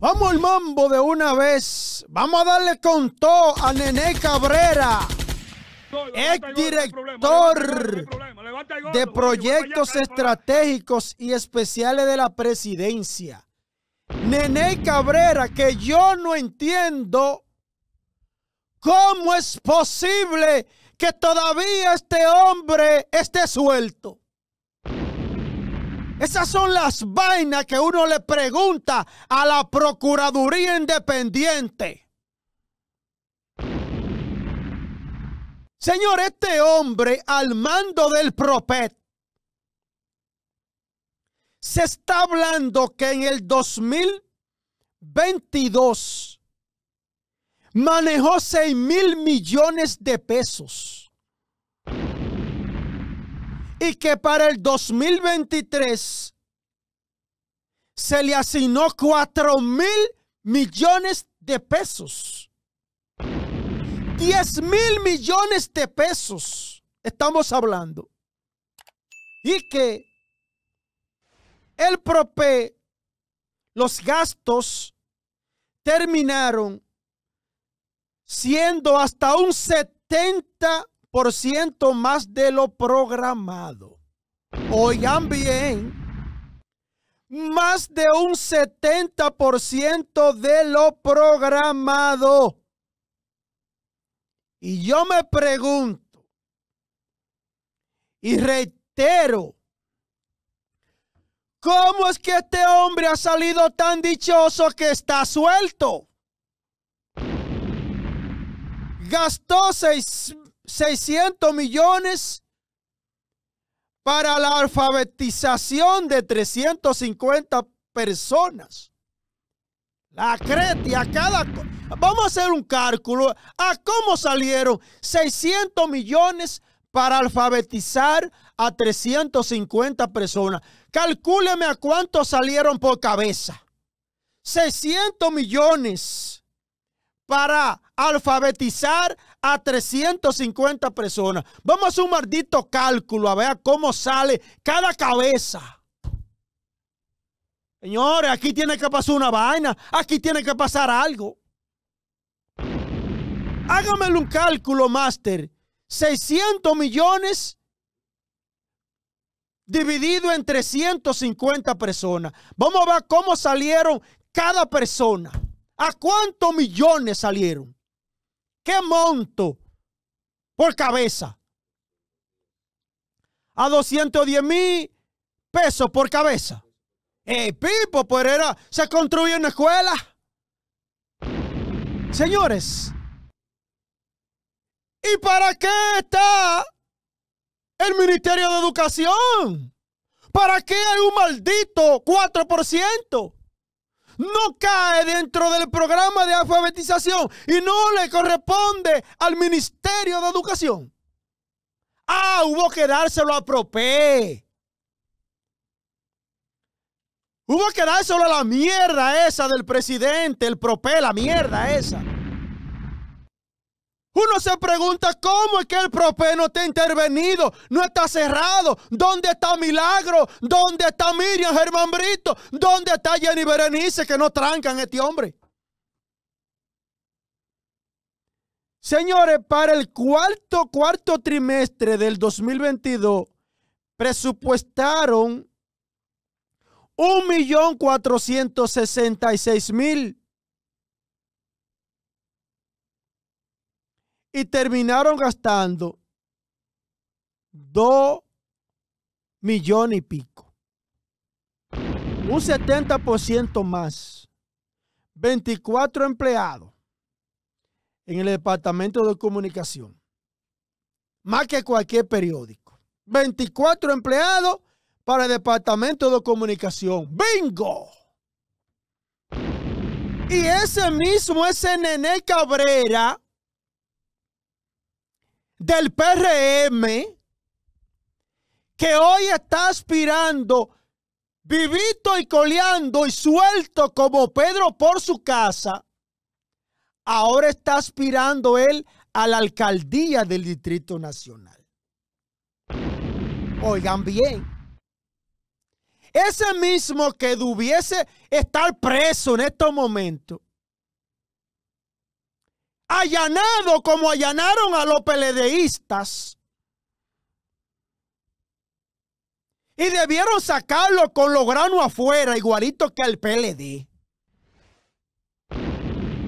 Vamos al mambo de una vez. Vamos a darle con todo a Nené Cabrera. Ex director de proyectos estratégicos y especiales de la presidencia. Nené Cabrera, que yo no entiendo cómo es posible que todavía este hombre esté suelto. Esas son las vainas que uno le pregunta a la Procuraduría Independiente. Señor, este hombre al mando del Propet se está hablando que en el 2022 manejó 6 mil millones de pesos y que para el 2023 se le asignó 4 mil millones de pesos. 10 mil millones de pesos estamos hablando. Y que el prope, los gastos terminaron siendo hasta un 70 por ciento más de lo programado. Oigan bien, más de un 70% de lo programado. Y yo me pregunto y reitero, ¿cómo es que este hombre ha salido tan dichoso que está suelto? Gastó seis 600 millones para la alfabetización de 350 personas. La crete a cada... Vamos a hacer un cálculo a cómo salieron 600 millones para alfabetizar a 350 personas. Calcúleme a cuánto salieron por cabeza. 600 millones para alfabetizar a 350 personas. Vamos a hacer un maldito cálculo a ver cómo sale cada cabeza. Señores, aquí tiene que pasar una vaina, aquí tiene que pasar algo. Hágamelo un cálculo, máster. 600 millones dividido en 350 personas. Vamos a ver cómo salieron cada persona. ¿A cuántos millones salieron? ¿Qué monto por cabeza? A 210 mil pesos por cabeza. El Pipo, Pues era, se construye una escuela. Señores, ¿y para qué está el Ministerio de Educación? ¿Para qué hay un maldito 4%? no cae dentro del programa de alfabetización y no le corresponde al Ministerio de Educación. Ah, hubo que dárselo a Propé. Hubo que dárselo a la mierda esa del presidente, el Propé, la mierda esa. Uno se pregunta cómo es que el no está intervenido, no está cerrado. ¿Dónde está Milagro? ¿Dónde está Miriam Germán Brito? ¿Dónde está Jenny Berenice que no trancan a este hombre? Señores, para el cuarto, cuarto trimestre del 2022, presupuestaron 1.466.000 y terminaron gastando dos millones y pico. Un 70% más. 24 empleados en el departamento de comunicación. Más que cualquier periódico. 24 empleados para el departamento de comunicación. ¡Bingo! Y ese mismo, ese nené Cabrera, del PRM que hoy está aspirando vivito y coleando y suelto como Pedro por su casa, ahora está aspirando él a la alcaldía del Distrito Nacional. Oigan bien, ese mismo que debiese estar preso en estos momentos, allanado como allanaron a los peledeístas. Y debieron sacarlo con los grano afuera, igualito que al PLD.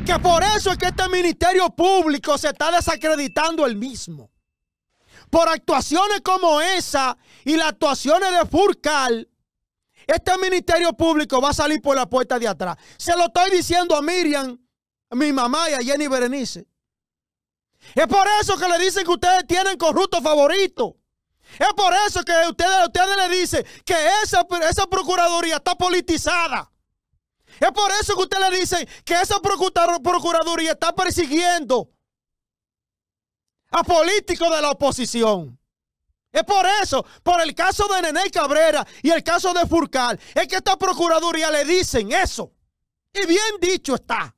Que por eso es que este ministerio público se está desacreditando el mismo. Por actuaciones como esa y las actuaciones de Furcal, este ministerio público va a salir por la puerta de atrás. Se lo estoy diciendo a Miriam mi mamá y a Jenny Berenice. Es por eso que le dicen que ustedes tienen corrupto favorito. Es por eso que ustedes, ustedes le dicen que esa, esa procuraduría está politizada. Es por eso que ustedes le dicen que esa procuraduría está persiguiendo a políticos de la oposición. Es por eso, por el caso de Nené Cabrera y el caso de Furcal, es que esta procuraduría le dicen eso. Y bien dicho está.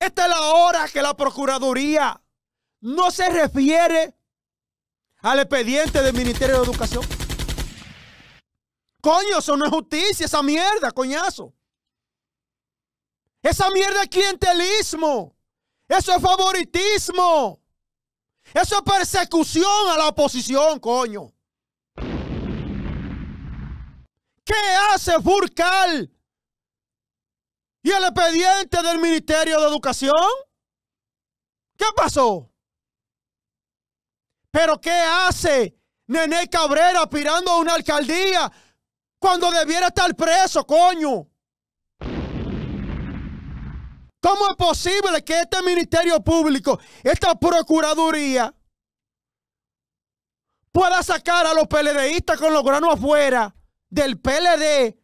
Esta es la hora que la Procuraduría no se refiere al expediente del Ministerio de Educación. Coño, eso no es justicia, esa mierda, coñazo. Esa mierda es clientelismo. Eso es favoritismo. Eso es persecución a la oposición, coño. ¿Qué hace Furcal y el expediente del Ministerio de Educación. ¿Qué pasó? Pero ¿qué hace Nene Cabrera aspirando a una alcaldía cuando debiera estar preso, coño? ¿Cómo es posible que este Ministerio Público, esta Procuraduría, pueda sacar a los PLDistas con los granos afuera del PLD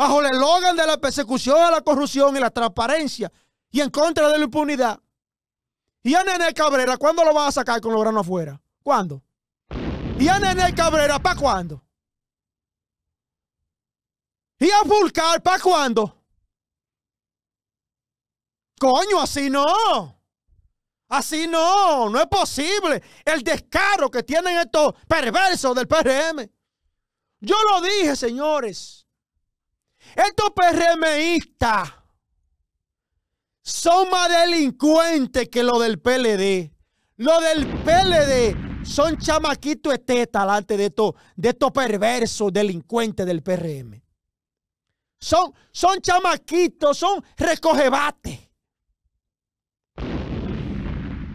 bajo el eslogan de la persecución de la corrupción y la transparencia y en contra de la impunidad. Y a Nené Cabrera, ¿cuándo lo va a sacar con los granos afuera? ¿Cuándo? Y a Nené Cabrera, ¿para cuándo? ¿Y a Fulcar, para cuándo? Coño, así no. Así no, no es posible. El descaro que tienen estos perversos del PRM. Yo lo dije, señores. Estos PRMistas son más delincuentes que los del PLD. Lo del PLD son chamaquitos estetas delante de estos de estos perversos delincuentes del PRM. Son, son chamaquitos, son recogebates.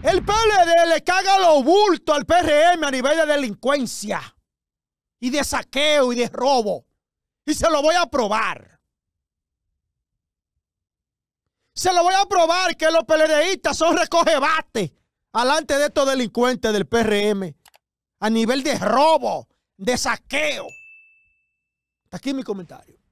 El PLD le caga los bultos al PRM a nivel de delincuencia y de saqueo y de robo. Y se lo voy a probar. Se lo voy a probar que los peledeístas son recogebate alante de estos delincuentes del PRM a nivel de robo, de saqueo. aquí mi comentario.